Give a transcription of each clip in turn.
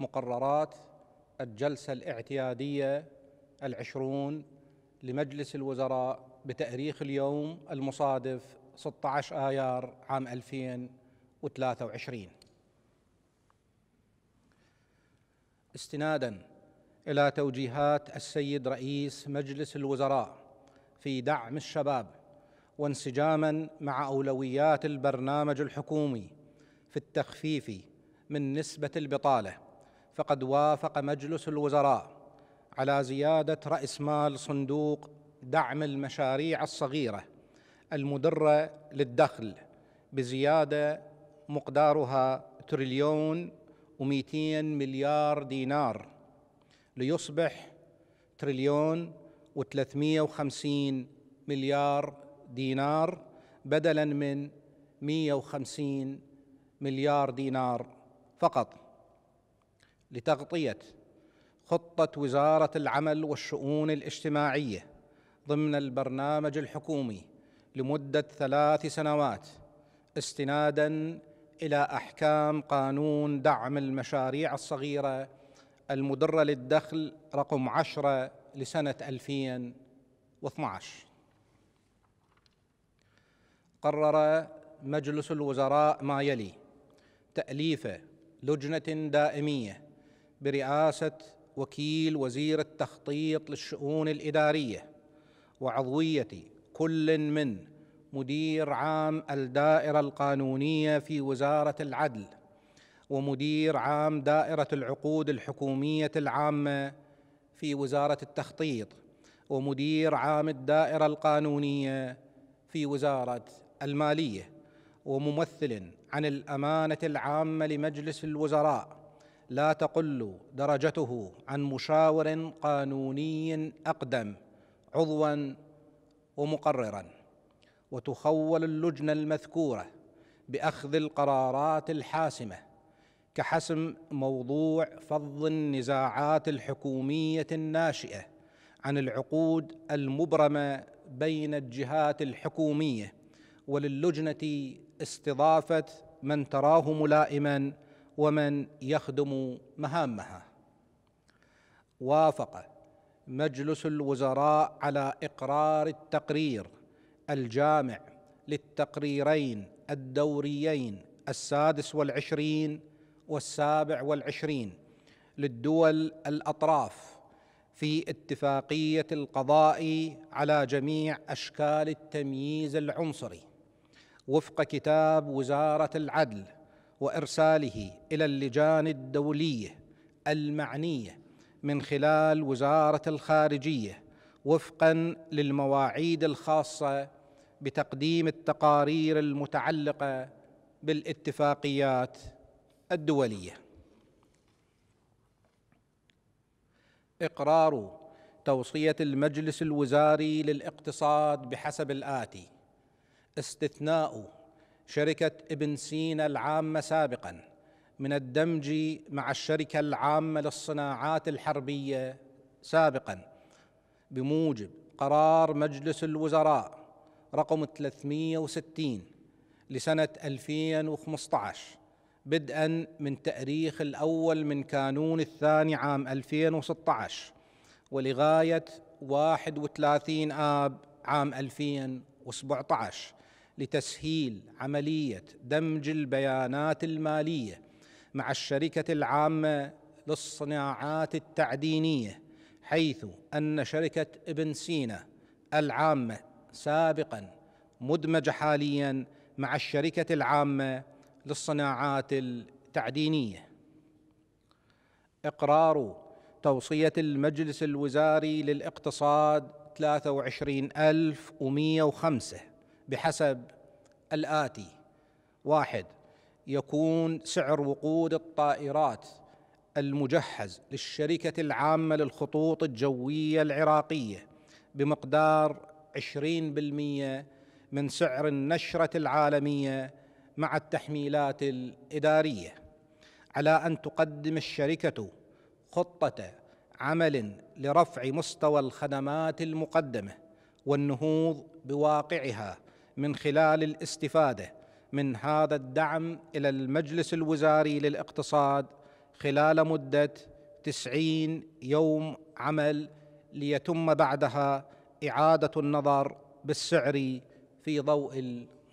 مقررات الجلسة الاعتيادية العشرون لمجلس الوزراء بتأريخ اليوم المصادف 16 آيار عام 2023 استنادا إلى توجيهات السيد رئيس مجلس الوزراء في دعم الشباب وانسجاما مع أولويات البرنامج الحكومي في التخفيف من نسبة البطالة فقد وافق مجلس الوزراء على زياده راس مال صندوق دعم المشاريع الصغيره المدره للدخل بزياده مقدارها تريليون و200 مليار دينار ليصبح تريليون و350 مليار دينار بدلا من 150 مليار دينار فقط لتغطيه خطه وزاره العمل والشؤون الاجتماعيه ضمن البرنامج الحكومي لمده ثلاث سنوات استنادا الى احكام قانون دعم المشاريع الصغيره المدره للدخل رقم عشره لسنه 2012 قرر مجلس الوزراء ما يلي تاليف لجنه دائميه برئاسه وكيل وزير التخطيط للشؤون الاداريه وعضويه كل من مدير عام الدائره القانونيه في وزاره العدل ومدير عام دائره العقود الحكوميه العامه في وزاره التخطيط ومدير عام الدائره القانونيه في وزاره الماليه وممثل عن الامانه العامه لمجلس الوزراء لا تقل درجته عن مشاور قانوني اقدم عضوا ومقررا وتخول اللجنه المذكوره باخذ القرارات الحاسمه كحسم موضوع فض النزاعات الحكوميه الناشئه عن العقود المبرمه بين الجهات الحكوميه وللجنه استضافه من تراه ملائما ومن يخدم مهامها وافق مجلس الوزراء على اقرار التقرير الجامع للتقريرين الدوريين السادس والعشرين والسابع والعشرين للدول الاطراف في اتفاقيه القضاء على جميع اشكال التمييز العنصري وفق كتاب وزاره العدل وارساله الى اللجان الدوليه المعنيه من خلال وزاره الخارجيه وفقا للمواعيد الخاصه بتقديم التقارير المتعلقه بالاتفاقيات الدوليه اقرار توصيه المجلس الوزاري للاقتصاد بحسب الاتي استثناء شركة ابن سينا العامة سابقا من الدمج مع الشركة العامة للصناعات الحربية سابقا بموجب قرار مجلس الوزراء رقم 360 لسنة 2015 بدءا من تاريخ الأول من كانون الثاني عام 2016 ولغاية 31 آب عام 2017 لتسهيل عمليه دمج البيانات الماليه مع الشركه العامه للصناعات التعدينيه حيث ان شركه ابن سينا العامه سابقا مدمجه حاليا مع الشركه العامه للصناعات التعدينيه اقرار توصيه المجلس الوزاري للاقتصاد 23105 بحسب الآتي واحد يكون سعر وقود الطائرات المجهز للشركة العامة للخطوط الجوية العراقية بمقدار 20% من سعر النشرة العالمية مع التحميلات الإدارية على أن تقدم الشركة خطة عمل لرفع مستوى الخدمات المقدمة والنهوض بواقعها من خلال الاستفاده من هذا الدعم الى المجلس الوزاري للاقتصاد خلال مده تسعين يوم عمل ليتم بعدها اعاده النظر بالسعر في ضوء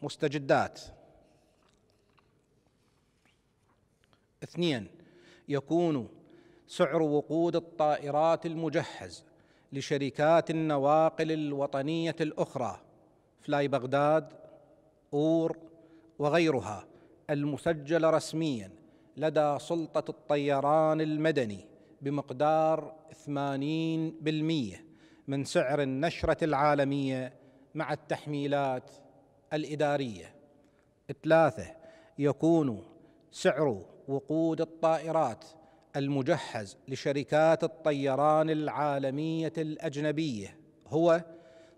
المستجدات اثنين يكون سعر وقود الطائرات المجهز لشركات النواقل الوطنيه الاخرى فلاي بغداد اور وغيرها المسجله رسميا لدى سلطه الطيران المدني بمقدار 80% من سعر النشره العالميه مع التحميلات الاداريه. ثلاثه يكون سعر وقود الطائرات المجهز لشركات الطيران العالميه الاجنبيه هو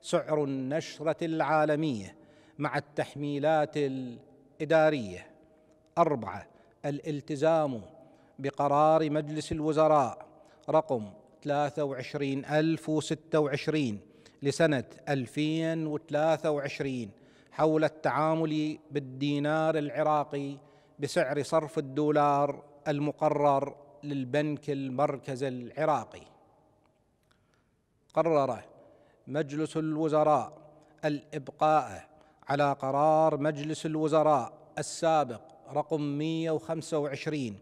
سعر النشرة العالمية مع التحميلات الإدارية أربعة الالتزام بقرار مجلس الوزراء رقم 23026 لسنة 2023 حول التعامل بالدينار العراقي بسعر صرف الدولار المقرر للبنك المركزي العراقي قرر مجلس الوزراء الإبقاء على قرار مجلس الوزراء السابق رقم 125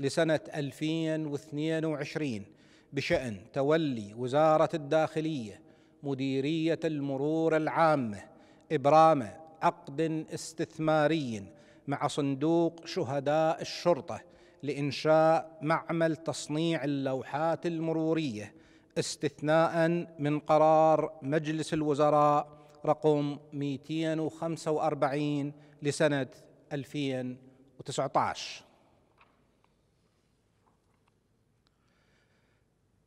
لسنة 2022 بشأن تولي وزارة الداخلية مديرية المرور العامة إبرام عقد استثماري مع صندوق شهداء الشرطة لإنشاء معمل تصنيع اللوحات المرورية استثناء من قرار مجلس الوزراء رقم 245 لسنة 2019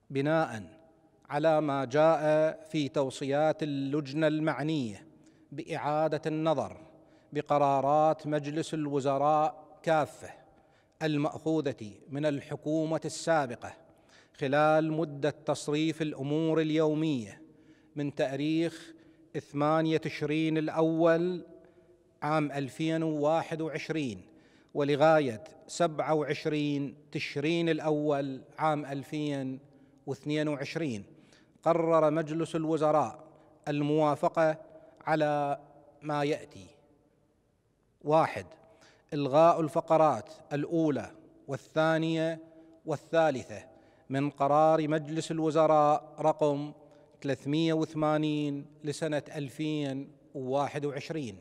بناء على ما جاء في توصيات اللجنة المعنية بإعادة النظر بقرارات مجلس الوزراء كافة المأخوذة من الحكومة السابقة خلال مدة تصريف الأمور اليومية من تاريخ 8 تشرين الأول عام 2021 ولغاية 27 تشرين الأول عام 2022 قرر مجلس الوزراء الموافقة على ما يأتي واحد إلغاء الفقرات الأولى والثانية والثالثة من قرار مجلس الوزراء رقم 380 لسنة 2021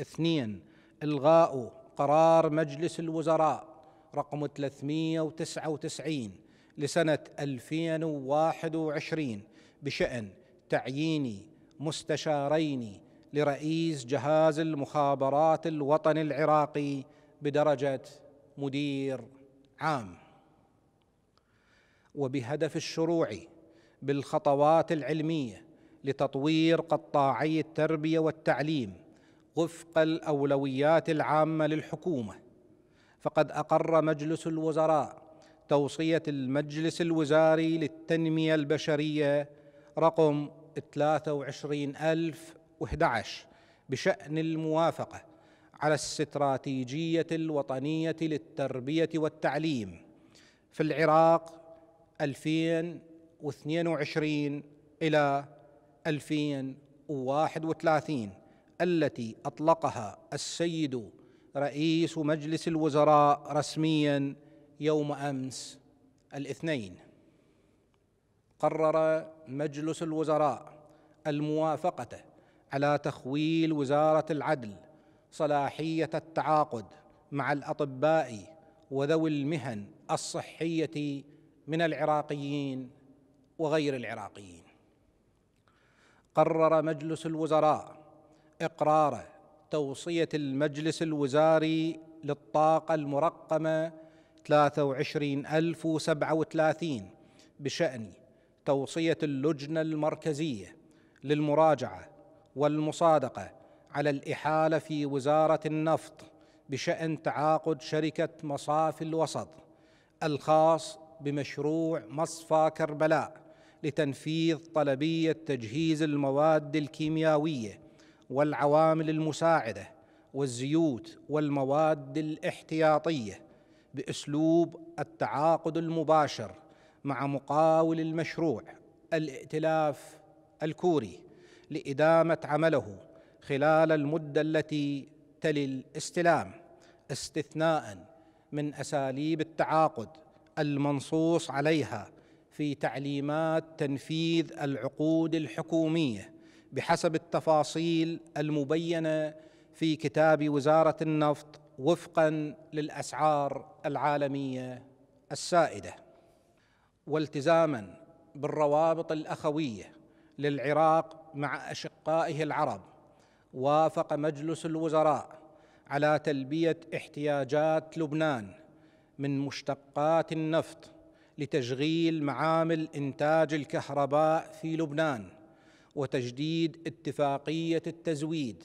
اثنين إلغاء قرار مجلس الوزراء رقم 399 لسنة 2021 بشأن تعيين مستشارين لرئيس جهاز المخابرات الوطني العراقي بدرجة مدير عام وبهدف الشروع بالخطوات العلميه لتطوير قطاعي التربيه والتعليم وفق الاولويات العامه للحكومه فقد اقر مجلس الوزراء توصيه المجلس الوزاري للتنميه البشريه رقم 23011 بشان الموافقه على الاستراتيجيه الوطنيه للتربيه والتعليم في العراق 2022 إلى 2031 التي أطلقها السيد رئيس مجلس الوزراء رسميا يوم أمس الاثنين قرر مجلس الوزراء الموافقة على تخويل وزارة العدل صلاحية التعاقد مع الأطباء وذوي المهن الصحية من العراقيين وغير العراقيين قرر مجلس الوزراء اقرار توصيه المجلس الوزاري للطاقه المرقمه 23037 بشان توصيه اللجنه المركزيه للمراجعه والمصادقه على الاحاله في وزاره النفط بشان تعاقد شركه مصافي الوسط الخاص بمشروع مصفى كربلاء لتنفيذ طلبيه تجهيز المواد الكيميائيه والعوامل المساعده والزيوت والمواد الاحتياطيه باسلوب التعاقد المباشر مع مقاول المشروع الائتلاف الكوري لادامه عمله خلال المده التي تلي الاستلام استثناء من اساليب التعاقد المنصوص عليها في تعليمات تنفيذ العقود الحكوميه بحسب التفاصيل المبينه في كتاب وزاره النفط وفقا للاسعار العالميه السائده والتزاما بالروابط الاخويه للعراق مع اشقائه العرب وافق مجلس الوزراء على تلبيه احتياجات لبنان من مشتقات النفط لتشغيل معامل انتاج الكهرباء في لبنان وتجديد اتفاقيه التزويد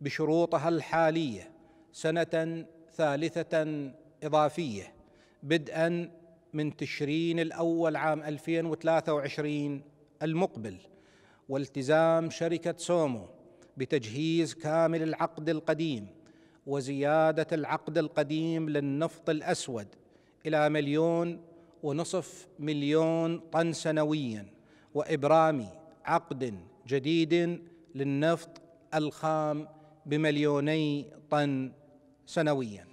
بشروطها الحاليه سنه ثالثه اضافيه بدءا من تشرين الاول عام 2023 المقبل والتزام شركه سومو بتجهيز كامل العقد القديم وزيادة العقد القديم للنفط الأسود إلى مليون ونصف مليون طن سنويا وإبرام عقد جديد للنفط الخام بمليوني طن سنويا